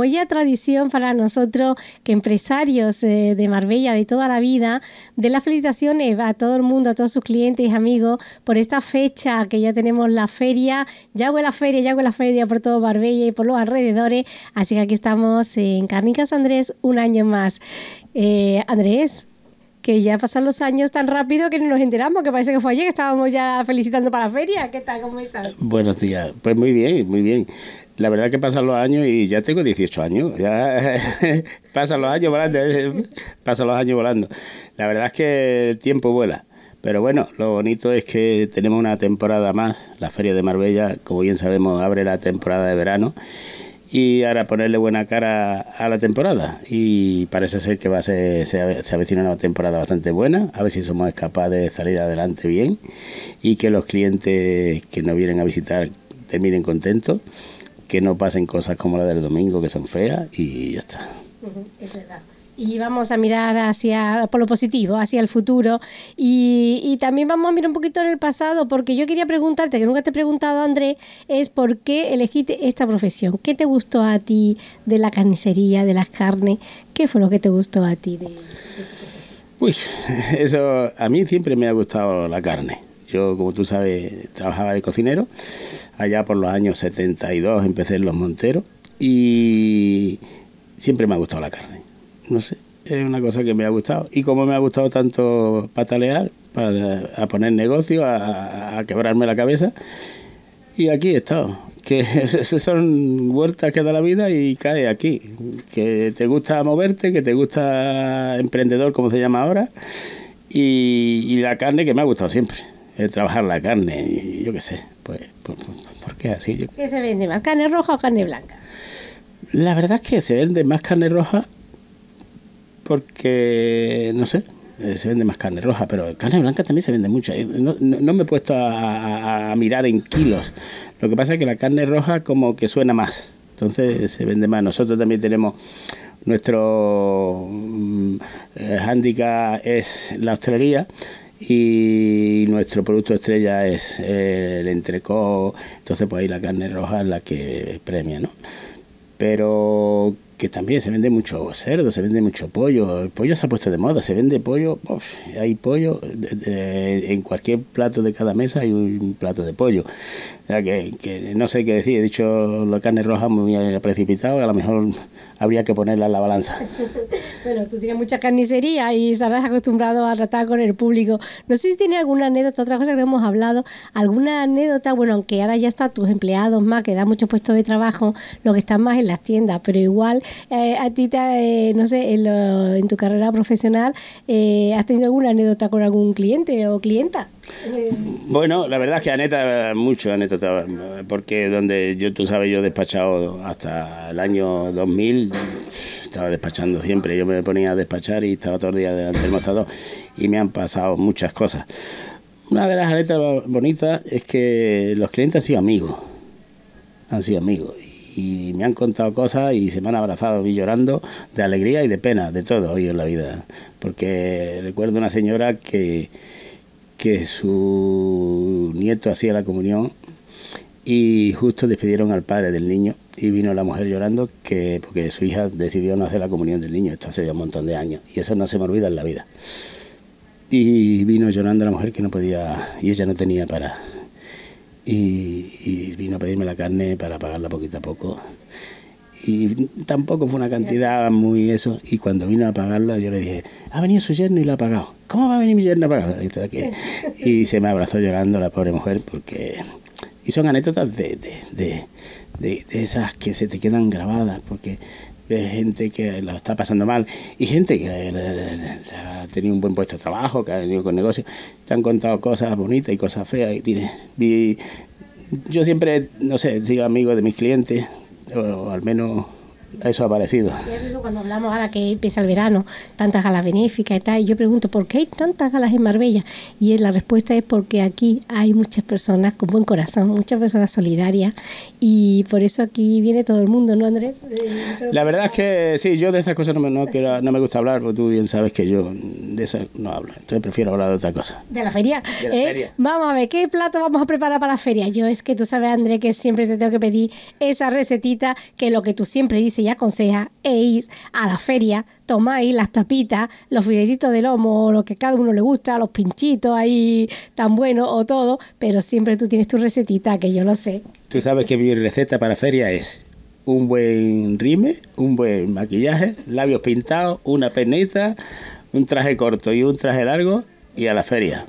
como ya tradición para nosotros, que empresarios eh, de Marbella de toda la vida, de las felicitaciones eh, a todo el mundo, a todos sus clientes y amigos por esta fecha que ya tenemos la feria. Ya hago la feria, ya hago la feria por todo Marbella y por los alrededores. Así que aquí estamos eh, en Carnicas Andrés un año más. Andrés, que ya pasan los años tan rápido que no nos enteramos, que parece que fue ayer que estábamos ya felicitando para la feria. ¿Qué tal? ¿Cómo estás? Buenos días. Pues muy bien, muy bien. La verdad que pasan los años y ya tengo 18 años. Ya pasan los años volando. ¿eh? pasan los años volando. La verdad es que el tiempo vuela. Pero bueno, lo bonito es que tenemos una temporada más. La Feria de Marbella, como bien sabemos, abre la temporada de verano y ahora ponerle buena cara a la temporada. Y parece ser que va a ser, se, se avecina una temporada bastante buena, a ver si somos capaces de salir adelante bien y que los clientes que nos vienen a visitar terminen contentos, que no pasen cosas como la del domingo que son feas y ya está. es verdad y vamos a mirar hacia por lo positivo, hacia el futuro y, también vamos a mirar un poquito en el pasado porque yo quería preguntarte, que nunca te he preguntado Andrés, es por qué elegiste esta profesión, qué te gustó a ti de la carnicería, de las carnes, qué fue lo que te gustó a ti de, eso a mí siempre me ha gustado la carne. Yo, como tú sabes, trabajaba de cocinero. Allá por los años 72 empecé en Los Monteros y siempre me ha gustado la carne no sé, es una cosa que me ha gustado. Y como me ha gustado tanto patalear, para, pues, a poner negocio, a, quebrarme la cabeza, y aquí he estado. Que son huertas que da la vida y cae aquí. Que te gusta moverte, que te gusta emprendedor, como se llama ahora, y, la carne que me ha gustado siempre. trabajar la carne, yo qué sé, pues, pues, pues, ¿por qué así? Yo... ¿Qué se vende más, carne roja o carne blanca? La verdad es que se vende más carne roja porque, no sé, eh, se vende más carne roja, pero carne blanca también se vende mucho. Eh, no, me he puesto a, mirar en kilos. Lo que pasa es que la carne roja como que suena más, entonces se vende más. Nosotros también tenemos nuestro mm, eh, es la hostelería y nuestro producto estrella es eh, el entrecó. entonces pues ahí la carne roja es la que premia, ¿no? Pero que también se vende mucho cerdo, se vende mucho pollo. El pollo se ha puesto de moda, se vende pollo, hay pollo, eh, eh, en cualquier plato de cada mesa hay un plato de pollo. O que, no sé qué decir, he dicho la carne roja muy eh, precipitado, a lo mejor habría que ponerla en la balanza. bueno, tú tienes mucha carnicería y estarás acostumbrado a tratar con el público. No sé si tiene alguna anécdota, otra cosa que hemos hablado, alguna anécdota, bueno, aunque ahora ya están tus empleados más, que dan muchos puestos de trabajo, lo que están más en las tiendas, pero igual eh, a ti, eh, no sé, en, tu carrera profesional, eh, ¿has tenido alguna anécdota con algún cliente o clienta? Bueno, la verdad es que neta mucho anécdota, porque donde yo, tú sabes, yo he despachado hasta el año 2000, estaba despachando siempre, yo me ponía a despachar y estaba todo el día delante del mostrador y me han pasado muchas cosas. Una de las aletas bonitas es que los clientes han sido amigos, han sido amigos y me han contado cosas y se me han abrazado y llorando de alegría y de pena, de todo hoy en la vida. Porque recuerdo una señora que, que su nieto hacía la comunión y justo despidieron al padre del niño y vino la mujer llorando que porque su hija decidió no hacer la comunión del niño, esto hace ya un montón de años y eso no se me olvida en la vida. Y vino llorando la mujer que no podía y ella no tenía para y, vino a pedirme la carne para pagarla poquito a poco. Y tampoco fue una cantidad muy eso. Y cuando vino a pagarla, yo le dije, ha venido su yerno y lo ha pagado. ¿Cómo va a venir mi yerno a pagarlo? y se me abrazó llorando la pobre mujer porque y son anécdotas de, de, de, de esas que se te quedan grabadas, porque ves gente que lo está pasando mal y gente que eh, ha tenido un buen puesto de trabajo, que ha venido con negocios, te han contado cosas bonitas y cosas feas. Y yo siempre, no sé, sigo amigo de mis clientes, o al menos eso ha parecido cuando hablamos ahora que empieza el verano, tantas galas benéficas y tal, yo pregunto, ¿por qué hay tantas galas en Marbella? Y la respuesta es porque aquí hay muchas personas con buen corazón, muchas personas solidarias, y por eso aquí viene todo el mundo, ¿no, Andrés? La verdad es que sí, yo de esas cosas no me, me gusta hablar, porque tú bien sabes que yo de eso no hablo, entonces prefiero hablar de otra cosa. De la feria. ¿eh? feria. Vamos a ver, ¿qué plato vamos a preparar para la feria? Yo es que tú sabes, Andrés, que siempre te tengo que pedir esa recetita, que lo que tú siempre dices, aconseja es, a la feria, tomáis las tapitas, los filetitos de lomo, lo que cada uno le gusta, los pinchitos ahí tan buenos o todo, pero siempre tú tienes tu recetita, que yo no sé. Tú sabes que mi receta para feria es un buen rime, un buen maquillaje, labios pintados, una perneta, un traje corto y un traje largo y a la feria.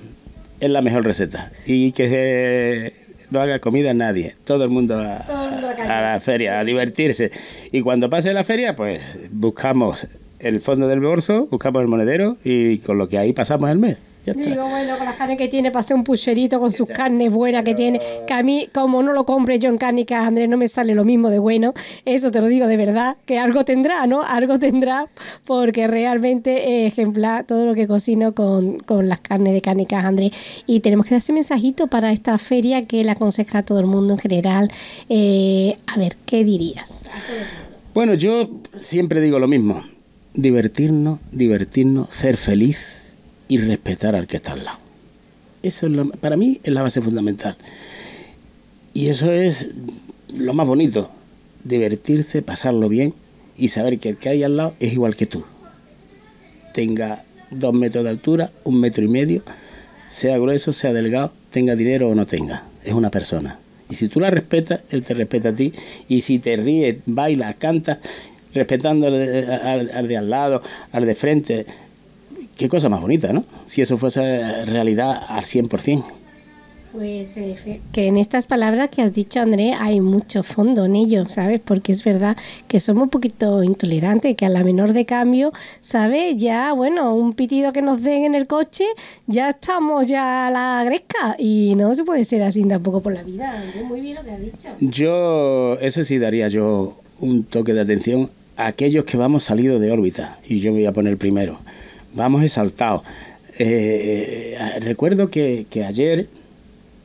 Es la mejor receta. Y que se no haga comida a nadie, todo el mundo a, la feria, a divertirse. Y cuando pase la feria, pues buscamos el fondo del bolso, buscamos el monedero y con lo que ahí pasamos el mes. Digo, bueno, con las carnes que tiene, pasé un pucherito con sus carnes buenas que tiene. Que a mí, como no lo compre yo en Carnicas Andrés, no me sale lo mismo de bueno. Eso te lo digo de verdad, que algo tendrá, ¿no? Algo tendrá, porque realmente es ejemplar todo lo que cocino con, las carnes de Carnicas Andrés. Y tenemos que dar ese mensajito para esta feria que la aconseja a todo el mundo en general. Eh, a ver, ¿qué dirías? Bueno, yo siempre digo lo mismo. Divertirnos, divertirnos, ser feliz y respetar al que está al lado. Eso es lo, para mí es la base fundamental. Y eso es lo más bonito, divertirse, pasarlo bien y saber que el que hay al lado es igual que tú. Tenga dos metros de altura, un metro y medio, sea grueso, sea delgado, tenga dinero o no tenga, es una persona. Y si tú la respetas, él te respeta a ti. Y si te ríes, bailas, cantas, respetando eh, al de al lado, al de frente, qué cosa más bonita, ¿no? Si eso fuese realidad al 100%. Pues eh, que en estas palabras que has dicho, Andrés, hay mucho fondo en ello, ¿sabes? Porque es verdad que somos un poquito intolerantes, que a la menor de cambio, ¿sabes? Ya, bueno, un pitido que nos den en el coche, ya estamos ya a la gresca y no se puede ser así tampoco por la vida. muy bien lo que has dicho. Yo, eso sí daría yo un toque de atención a aquellos que vamos salidos de órbita y yo voy a poner primero vamos exaltados. Eh, eh, eh, recuerdo que, ayer,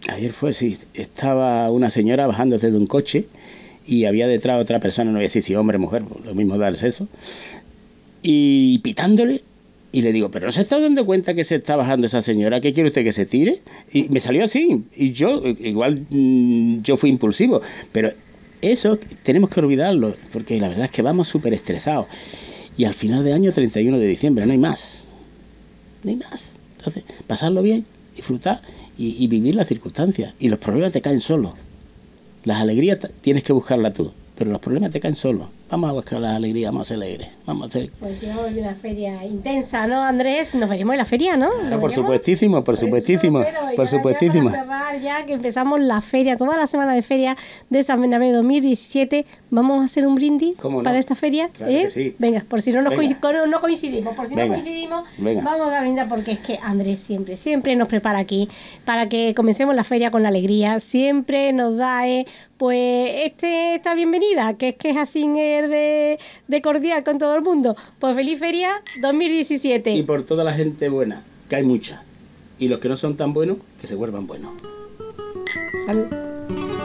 ayer fue, si estaba una señora bajando desde un coche y había detrás otra persona, no voy a decir si hombre o mujer, lo mismo da el sexo, y pitándole. Y le digo, pero ¿no se está dando cuenta que se está bajando esa señora? ¿Qué quiere usted que se tire? Y me salió así. Y yo, igual, mm, yo fui impulsivo. Pero eso tenemos que olvidarlo, porque la verdad es que vamos súper estresados y al final de año 31 de diciembre, no hay más. No hay más. Entonces, pasarlo bien, disfrutar y, y vivir las circunstancias. Y los problemas te caen solos. Las alegrías tienes que buscarlas tú, pero los problemas te caen solos vamos a buscar la alegría más alegre. Vamos a hacer. Pues a a una feria intensa, ¿no, Andrés? Nos veremos en la feria, ¿no? por supuestísimo, por supuestísimo, por, supuestísimo. Ya, que empezamos la feria, toda la semana de feria de San Bernabé 2017, vamos a hacer un brindis para esta feria. ¿eh? Venga, por si no nos coincidimos, por si no coincidimos, vamos a brindar porque es que Andrés siempre, siempre nos prepara aquí para que comencemos la feria con la alegría, siempre nos da ¿eh? pues este, esta bienvenida, que es que es así de, de cordial con todo el mundo. Pues feliz feria 2017. Y por toda la gente buena, que hay mucha. Y los que no son tan buenos, que se vuelvan buenos. Salud.